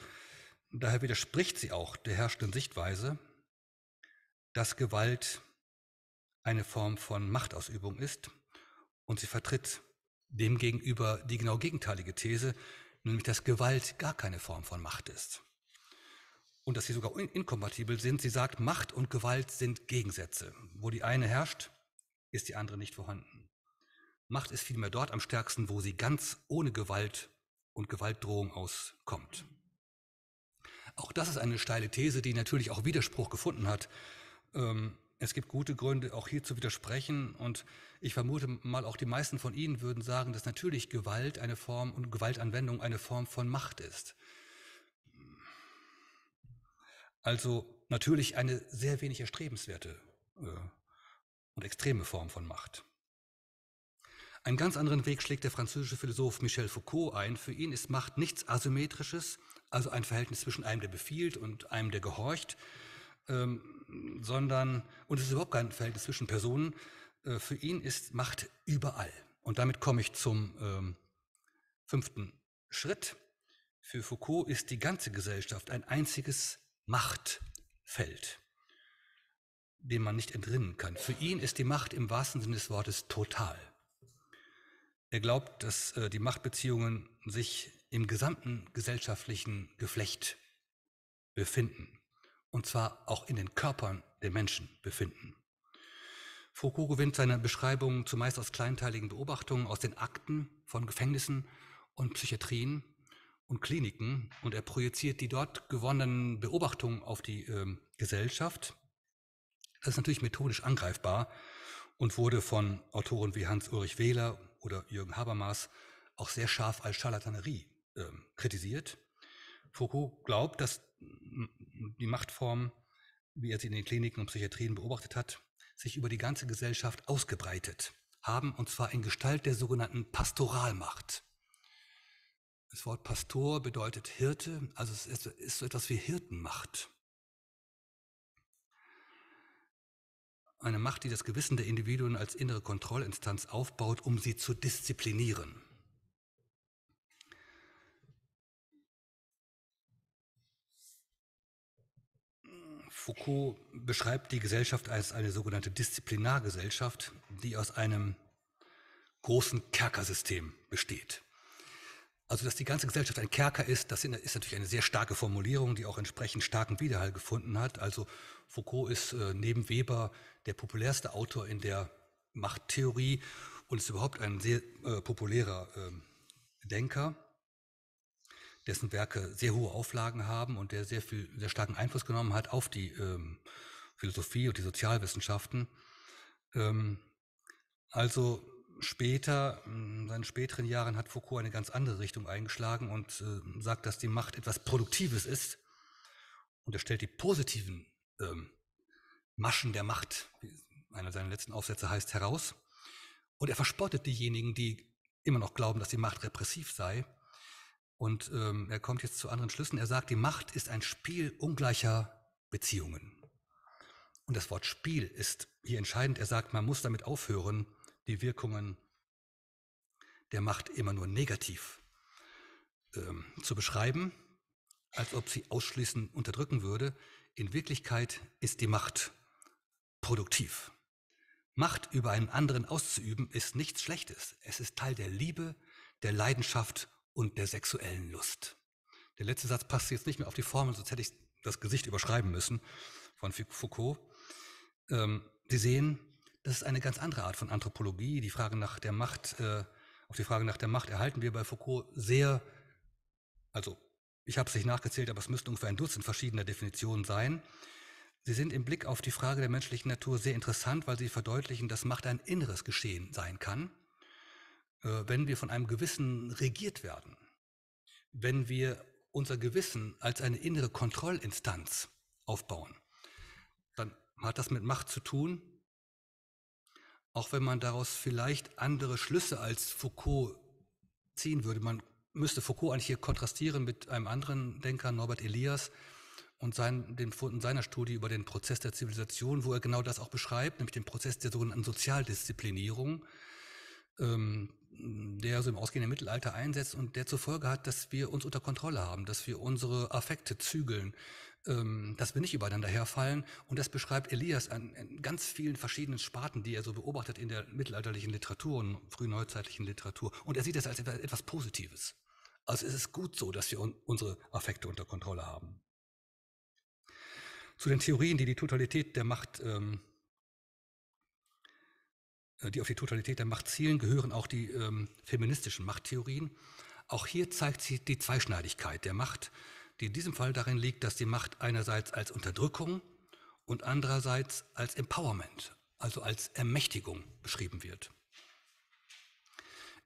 daher widerspricht sie auch der herrschenden Sichtweise, dass Gewalt eine Form von Machtausübung ist und sie vertritt demgegenüber die genau gegenteilige These, nämlich dass Gewalt gar keine Form von Macht ist und dass sie sogar inkompatibel sind. Sie sagt, Macht und Gewalt sind Gegensätze. Wo die eine herrscht, ist die andere nicht vorhanden. Macht ist vielmehr dort am stärksten, wo sie ganz ohne Gewalt und Gewaltdrohung auskommt. Auch das ist eine steile These, die natürlich auch Widerspruch gefunden hat. Ähm, es gibt gute Gründe, auch hier zu widersprechen. Und ich vermute mal, auch die meisten von Ihnen würden sagen, dass natürlich Gewalt eine Form und Gewaltanwendung eine Form von Macht ist. Also natürlich eine sehr wenig erstrebenswerte äh, und extreme Form von Macht. Einen ganz anderen Weg schlägt der französische Philosoph Michel Foucault ein. Für ihn ist Macht nichts Asymmetrisches, also ein Verhältnis zwischen einem, der befiehlt und einem, der gehorcht. Ähm, sondern, und es ist überhaupt kein Verhältnis zwischen Personen. Äh, für ihn ist Macht überall. Und damit komme ich zum ähm, fünften Schritt. Für Foucault ist die ganze Gesellschaft ein einziges Machtfeld, dem man nicht entrinnen kann. Für ihn ist die Macht im wahrsten Sinne des Wortes total. Er glaubt, dass äh, die Machtbeziehungen sich im gesamten gesellschaftlichen Geflecht befinden und zwar auch in den Körpern der Menschen befinden. Foucault gewinnt seine Beschreibungen zumeist aus kleinteiligen Beobachtungen aus den Akten von Gefängnissen und Psychiatrien und Kliniken und er projiziert die dort gewonnenen Beobachtungen auf die äh, Gesellschaft. Das ist natürlich methodisch angreifbar und wurde von Autoren wie Hans-Ulrich Wähler oder Jürgen Habermas auch sehr scharf als Charlatanerie äh, kritisiert. Foucault glaubt, dass die Machtform, wie er sie in den Kliniken und Psychiatrien beobachtet hat, sich über die ganze Gesellschaft ausgebreitet haben, und zwar in Gestalt der sogenannten Pastoralmacht. Das Wort Pastor bedeutet Hirte, also es ist so etwas wie Hirtenmacht. Eine Macht, die das Gewissen der Individuen als innere Kontrollinstanz aufbaut, um sie zu disziplinieren. Foucault beschreibt die Gesellschaft als eine sogenannte Disziplinargesellschaft, die aus einem großen Kerkersystem besteht. Also, dass die ganze Gesellschaft ein Kerker ist, das ist natürlich eine sehr starke Formulierung, die auch entsprechend starken Widerhall gefunden hat. Also, Foucault ist äh, neben Weber der populärste Autor in der Machttheorie und ist überhaupt ein sehr äh, populärer äh, Denker dessen Werke sehr hohe Auflagen haben und der sehr viel, sehr starken Einfluss genommen hat auf die ähm, Philosophie und die Sozialwissenschaften. Ähm, also später, in seinen späteren Jahren hat Foucault eine ganz andere Richtung eingeschlagen und äh, sagt, dass die Macht etwas Produktives ist. Und er stellt die positiven ähm, Maschen der Macht, wie einer seiner letzten Aufsätze heißt, heraus. Und er verspottet diejenigen, die immer noch glauben, dass die Macht repressiv sei und ähm, er kommt jetzt zu anderen Schlüssen. Er sagt, die Macht ist ein Spiel ungleicher Beziehungen. Und das Wort Spiel ist hier entscheidend. Er sagt, man muss damit aufhören, die Wirkungen der Macht immer nur negativ ähm, zu beschreiben, als ob sie ausschließend unterdrücken würde. In Wirklichkeit ist die Macht produktiv. Macht über einen anderen auszuüben ist nichts Schlechtes. Es ist Teil der Liebe, der Leidenschaft und der sexuellen Lust. Der letzte Satz passt jetzt nicht mehr auf die Formel, sonst hätte ich das Gesicht überschreiben müssen von Foucault. Ähm, Sie sehen, das ist eine ganz andere Art von Anthropologie. Die Frage nach der Macht, äh, auf die Frage nach der Macht erhalten wir bei Foucault sehr, also ich habe es nicht nachgezählt, aber es müssten ungefähr ein Dutzend verschiedener Definitionen sein. Sie sind im Blick auf die Frage der menschlichen Natur sehr interessant, weil sie verdeutlichen, dass Macht ein inneres Geschehen sein kann äh, wenn wir von einem Gewissen regiert werden, wenn wir unser Gewissen als eine innere Kontrollinstanz aufbauen, dann hat das mit Macht zu tun, auch wenn man daraus vielleicht andere Schlüsse als Foucault ziehen würde. Man müsste Foucault eigentlich hier kontrastieren mit einem anderen Denker, Norbert Elias, und seinen, den Funden seiner Studie über den Prozess der Zivilisation, wo er genau das auch beschreibt, nämlich den Prozess der sogenannten Sozialdisziplinierung. Ähm, der so im ausgehenden Mittelalter einsetzt und der zur Folge hat, dass wir uns unter Kontrolle haben, dass wir unsere Affekte zügeln, ähm, dass wir nicht übereinander herfallen. Und das beschreibt Elias an, an, ganz vielen verschiedenen Sparten, die er so beobachtet in der mittelalterlichen Literatur und frühneuzeitlichen Literatur. Und er sieht das als etwas Positives. Also es ist gut so, dass wir un unsere Affekte unter Kontrolle haben. Zu den Theorien, die die Totalität der Macht ähm, äh, die auf die Totalität der Macht zielen, gehören auch die ähm, feministischen Machttheorien. Auch hier zeigt sich die Zweischneidigkeit der Macht, die in diesem Fall darin liegt, dass die Macht einerseits als Unterdrückung und andererseits als Empowerment, also als Ermächtigung beschrieben wird.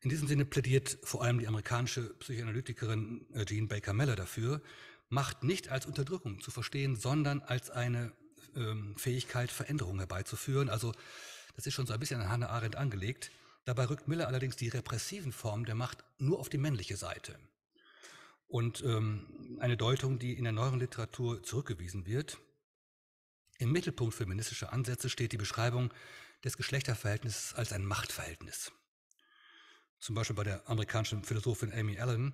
In diesem Sinne plädiert vor allem die amerikanische Psychoanalytikerin äh, Jean Baker Meller dafür, Macht nicht als Unterdrückung zu verstehen, sondern als eine ähm, Fähigkeit, Veränderungen herbeizuführen, also das ist schon so ein bisschen an Hannah Arendt angelegt. Dabei rückt Miller allerdings die repressiven Formen der Macht nur auf die männliche Seite. Und ähm, eine Deutung, die in der neueren Literatur zurückgewiesen wird. Im Mittelpunkt feministischer Ansätze steht die Beschreibung des Geschlechterverhältnisses als ein Machtverhältnis. Zum Beispiel bei der amerikanischen Philosophin Amy Allen,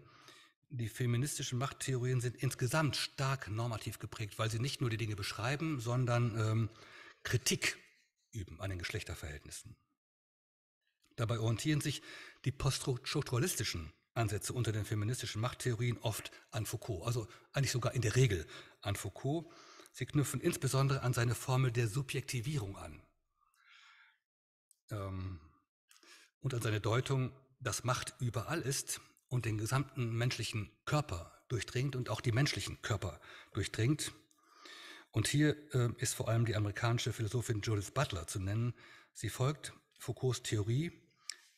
die feministischen Machttheorien sind insgesamt stark normativ geprägt, weil sie nicht nur die Dinge beschreiben, sondern ähm, Kritik üben an den Geschlechterverhältnissen. Dabei orientieren sich die poststrukturalistischen Ansätze unter den feministischen Machttheorien oft an Foucault, also eigentlich sogar in der Regel an Foucault. Sie knüpfen insbesondere an seine Formel der Subjektivierung an ähm, und an seine Deutung, dass Macht überall ist und den gesamten menschlichen Körper durchdringt und auch die menschlichen Körper durchdringt. Und hier äh, ist vor allem die amerikanische Philosophin Judith Butler zu nennen. Sie folgt Foucaults Theorie,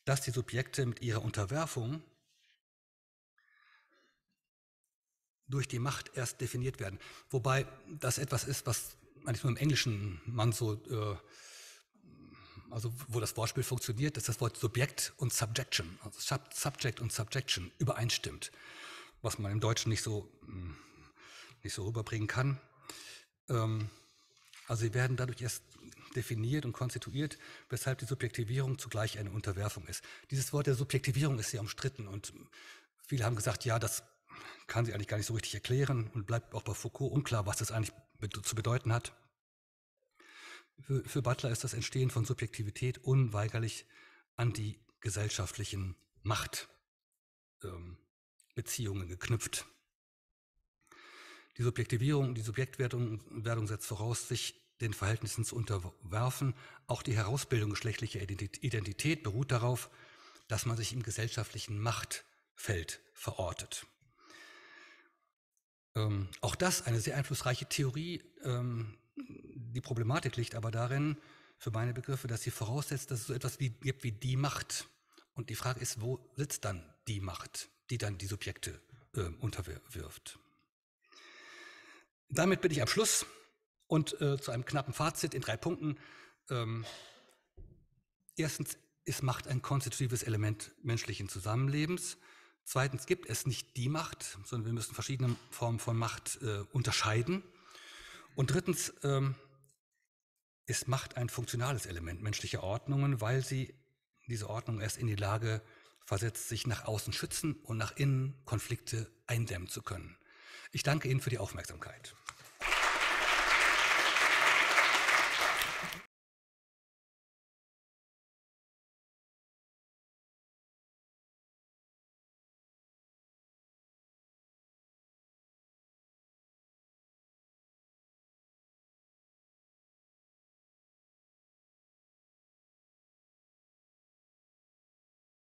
dass die Subjekte mit ihrer Unterwerfung durch die Macht erst definiert werden. Wobei das etwas ist, was eigentlich nur im Englischen man so, äh, also wo das Wortspiel funktioniert, dass das Wort Subjekt und Subjection, also Sub Subject und Subjection übereinstimmt, was man im Deutschen nicht so, hm, nicht so rüberbringen kann. Ähm, also sie werden dadurch erst definiert und konstituiert, weshalb die Subjektivierung zugleich eine Unterwerfung ist. Dieses Wort der Subjektivierung ist sehr umstritten und viele haben gesagt, ja, das kann sie eigentlich gar nicht so richtig erklären und bleibt auch bei Foucault unklar, was das eigentlich zu bedeuten hat. Für, für Butler ist das Entstehen von Subjektivität unweigerlich an die gesellschaftlichen Machtbeziehungen ähm, geknüpft. Die Subjektivierung und die Subjektwertung setzt voraus, sich den Verhältnissen zu unterwerfen. Auch die Herausbildung geschlechtlicher Identität beruht darauf, dass man sich im gesellschaftlichen Machtfeld verortet. Ähm, auch das eine sehr einflussreiche Theorie. Ähm, die Problematik liegt aber darin, für meine Begriffe, dass sie voraussetzt, dass es so etwas wie, gibt wie die Macht. Und die Frage ist, wo sitzt dann die Macht, die dann die Subjekte äh, unterwirft? Damit bin ich am Schluss und äh, zu einem knappen Fazit in drei Punkten. Ähm, erstens, ist Macht ein konstitutives Element menschlichen Zusammenlebens. Zweitens gibt es nicht die Macht, sondern wir müssen verschiedene Formen von Macht äh, unterscheiden. Und drittens ähm, ist Macht ein funktionales Element menschlicher Ordnungen, weil sie diese Ordnung erst in die Lage versetzt, sich nach außen schützen und nach innen Konflikte eindämmen zu können. Ich danke Ihnen für die Aufmerksamkeit.